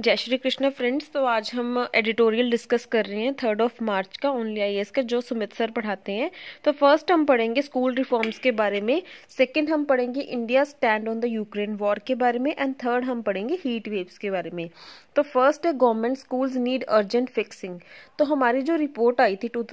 जय श्री कृष्ण फ्रेंड्स तो आज हम एडिटोरियल डिस्कस कर रहे हैं थर्ड ऑफ मार्च का ओनली आई का जो सुमित सर पढ़ाते हैं तो फर्स्ट हम पढ़ेंगे स्कूल रिफॉर्म्स के बारे में सेकंड हम पढ़ेंगे India stand on the Ukraine war के बारे में एंड थर्ड हम पढ़ेंगे हीट वेव्स के बारे में तो फर्स्ट है government schools need urgent fixing तो हमारी जो रिपोर्ट आई थी टू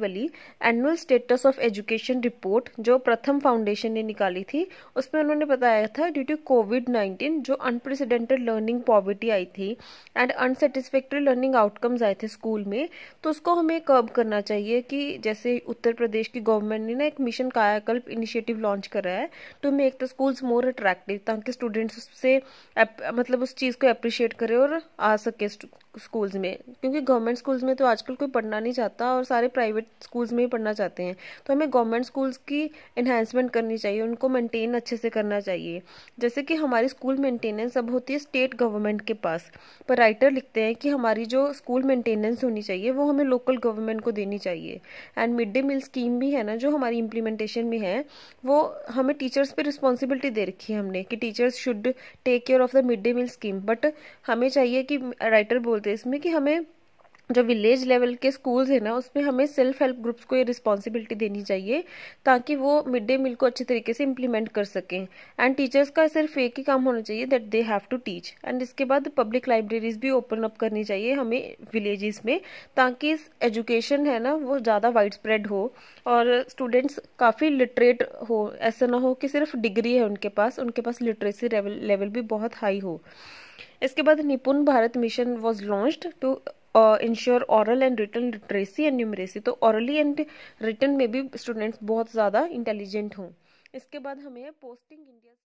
वाली annual status of education report जो प्रथम फाउंडेशन ने निकाली थी उसमें उन्होंने बताया था ड्यू टू कोविड नाइन्टीन जो अनप्रेसिडेंटेड लर्निंग पॉवर्टी आई थी एंड अनसेटिस्फेक्ट्री लर्निंग आउटकम्स आए थे स्कूल में तो उसको हमें कर्ब करना चाहिए कि जैसे उत्तर प्रदेश की गवर्नमेंट ने ना एक मिशन कायाकल्प इनिशिएटिव लॉन्च करा है to make the schools more attractive ताकि स्टूडेंट्स उससे मतलब उस चीज़ को अप्रिशिएट करें और आ सके स्कूल्स में क्योंकि गवर्नमेंट स्कूल्स में तो आजकल कोई पढ़ना नहीं चाहता और सारे प्राइवेट स्कूल्स में ही पढ़ना चाहते हैं तो हमें गवर्नमेंट स्कूल्स की इन्हेंसमेंट करनी चाहिए उनको मेंटेन अच्छे से करना चाहिए जैसे कि हमारे स्कूल मेंटेनेंस अब होती है स्टेट गवर्नमेंट गवर्नमेंट के पास पर राइटर लिखते हैं कि हमारी जो स्कूल मेंटेनेंस होनी चाहिए वो हमें लोकल गवर्नमेंट को देनी चाहिए and mid day meal scheme भी है ना जो हमारी इम्प्लीमेंटेशन में है वो हमें टीचर्स पे रिस्पॉन्सिबिलिटी दे रखी है हमने कि teachers should take care of the mid day meal scheme but हमें चाहिए कि राइटर बोलते हैं इसमें कि हमें जो विलेज लेवल के स्कूल्स हैं ना उसमें हमें सेल्फ हेल्प ग्रुप्स को ये रिस्पॉन्सिबिलिटी देनी चाहिए ताकि वो मिड डे मील को अच्छे तरीके से इम्प्लीमेंट कर सकें एंड टीचर्स का सिर्फ एक ही काम होना चाहिए that they have to teach and इसके बाद पब्लिक लाइब्रेरीज भी ओपन अप करनी चाहिए हमें विलेजेस में ताकि इस एजुकेशन है ना वो ज़्यादा वाइड स्प्रेड हो और स्टूडेंट्स काफ़ी लिटरेट हो ऐसा ना हो कि सिर्फ डिग्री है उनके पास उनके पास लिटरेसी लेवल भी बहुत हाई हो इसके बाद Nipun Bharat mission was launched to ensure oral and written literacy and numeracy तो ऑरली एंड रिटर्न में भी स्टूडेंट्स बहुत ज़्यादा इंटेलिजेंट हों इसके बाद हमें पोस्टिंग इंडिया